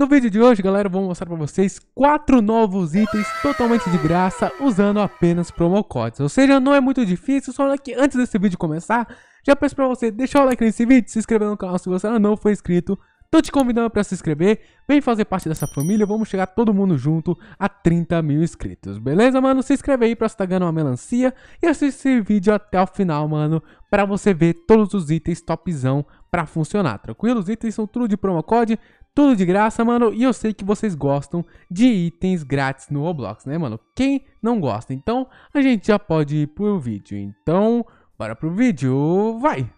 No vídeo de hoje, galera, eu vou mostrar para vocês quatro novos itens totalmente de graça usando apenas promo codes. Ou seja, não é muito difícil, só que antes desse vídeo começar, já peço para você deixar o like nesse vídeo, se inscrever no canal se você ainda não for inscrito. Tô te convidando para se inscrever, vem fazer parte dessa família, vamos chegar todo mundo junto a 30 mil inscritos, beleza, mano? Se inscreve aí pra estar tá ganhando uma melancia e assiste esse vídeo até o final, mano, para você ver todos os itens topzão para funcionar, tranquilo? Os itens são tudo de promo code, tudo de graça, mano. E eu sei que vocês gostam de itens grátis no Roblox, né, mano? Quem não gosta? Então, a gente já pode ir pro vídeo. Então, bora pro vídeo. Vai!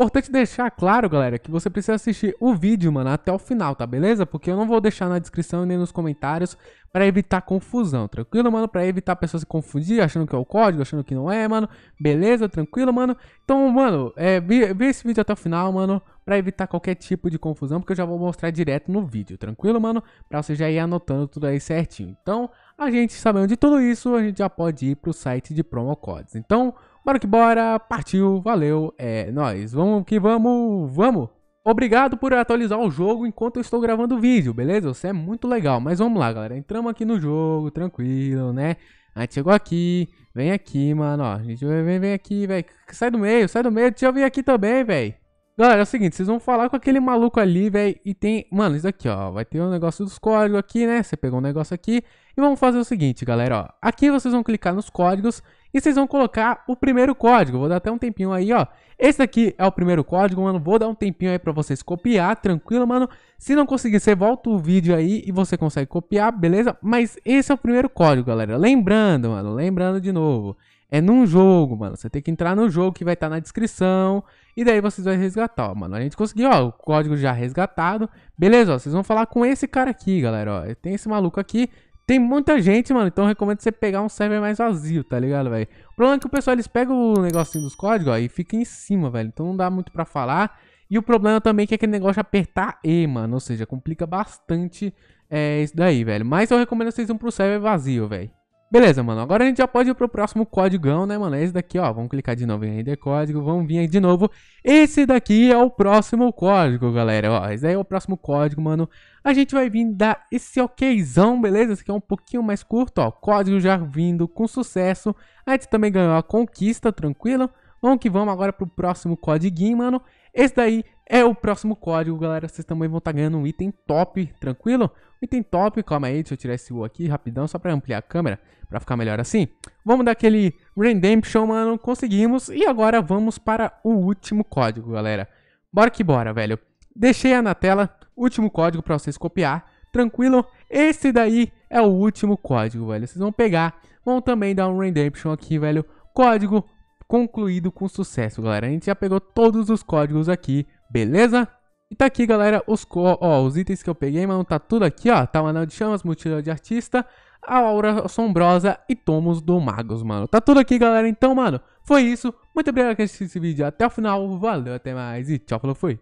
Importante deixar claro, galera, que você precisa assistir o vídeo, mano, até o final, tá beleza? Porque eu não vou deixar na descrição nem nos comentários para evitar confusão, tranquilo, mano? Para evitar pessoas se confundir, achando que é o código, achando que não é, mano. Beleza? Tranquilo, mano? Então, mano, é, esse vídeo até o final, mano, para evitar qualquer tipo de confusão, porque eu já vou mostrar direto no vídeo, tranquilo, mano? Para você já ir anotando tudo aí certinho. Então, a gente sabendo de tudo isso, a gente já pode ir pro site de promo codes. Então, Bora que bora, partiu, valeu, é nós Vamos que vamos, vamos. Obrigado por atualizar o jogo enquanto eu estou gravando o vídeo, beleza? Você é muito legal, mas vamos lá, galera. Entramos aqui no jogo, tranquilo, né? A gente chegou aqui, vem aqui, mano, ó. A gente vem, vem aqui, velho. Sai do meio, sai do meio. Deixa eu vir aqui também, velho. Galera, é o seguinte, vocês vão falar com aquele maluco ali, velho, e tem... Mano, isso aqui, ó, vai ter um negócio dos códigos aqui, né? Você pegou um negócio aqui e vamos fazer o seguinte, galera, ó. Aqui vocês vão clicar nos códigos e vocês vão colocar o primeiro código. Vou dar até um tempinho aí, ó. Esse aqui é o primeiro código, mano. Vou dar um tempinho aí pra vocês copiar, tranquilo, mano. Se não conseguir, você volta o vídeo aí e você consegue copiar, beleza? Mas esse é o primeiro código, galera. Lembrando, mano, lembrando de novo. É num jogo, mano. Você tem que entrar no jogo que vai estar tá na descrição. E daí vocês vão resgatar, ó, mano. A gente conseguiu, ó, o código já resgatado. Beleza, ó. Vocês vão falar com esse cara aqui, galera, ó. Tem esse maluco aqui. Tem muita gente, mano, então eu recomendo você pegar um server mais vazio, tá ligado, velho? O problema é que o pessoal, eles pegam o negocinho dos códigos, ó, e fica em cima, velho. Então não dá muito pra falar. E o problema também é que é aquele negócio de apertar E, mano. Ou seja, complica bastante é, isso daí, velho. Mas eu recomendo vocês um pro server vazio, velho. Beleza, mano. Agora a gente já pode ir pro próximo código, né, mano? Esse daqui, ó. Vamos clicar de novo em render código. Vamos vir aí de novo. Esse daqui é o próximo código, galera. Ó, esse daí é o próximo código, mano. A gente vai vir dar esse okzão, beleza? Esse aqui é um pouquinho mais curto, ó. Código já vindo com sucesso. A gente também ganhou a conquista, tranquilo? Vamos que vamos agora pro próximo código, mano. Esse daí é o próximo código, galera. Vocês também vão estar tá ganhando um item top, tranquilo? Um item top, calma aí, deixa eu tirar esse U aqui rapidão, só pra ampliar a câmera, pra ficar melhor assim. Vamos dar aquele Redemption, mano, conseguimos. E agora vamos para o último código, galera. Bora que bora, velho. Deixei na tela, último código pra vocês copiar, tranquilo? Esse daí é o último código, velho. Vocês vão pegar, vão também dar um Redemption aqui, velho. Código concluído com sucesso, galera. A gente já pegou todos os códigos aqui, beleza? E tá aqui, galera, os, ó, os itens que eu peguei, mano, tá tudo aqui, ó. Tá o Anel de Chamas, Mutilão de Artista, a Aura Assombrosa e Tomos do Magos, mano. Tá tudo aqui, galera. Então, mano, foi isso. Muito obrigado por assistir esse vídeo até o final. Valeu, até mais e tchau, falou, fui.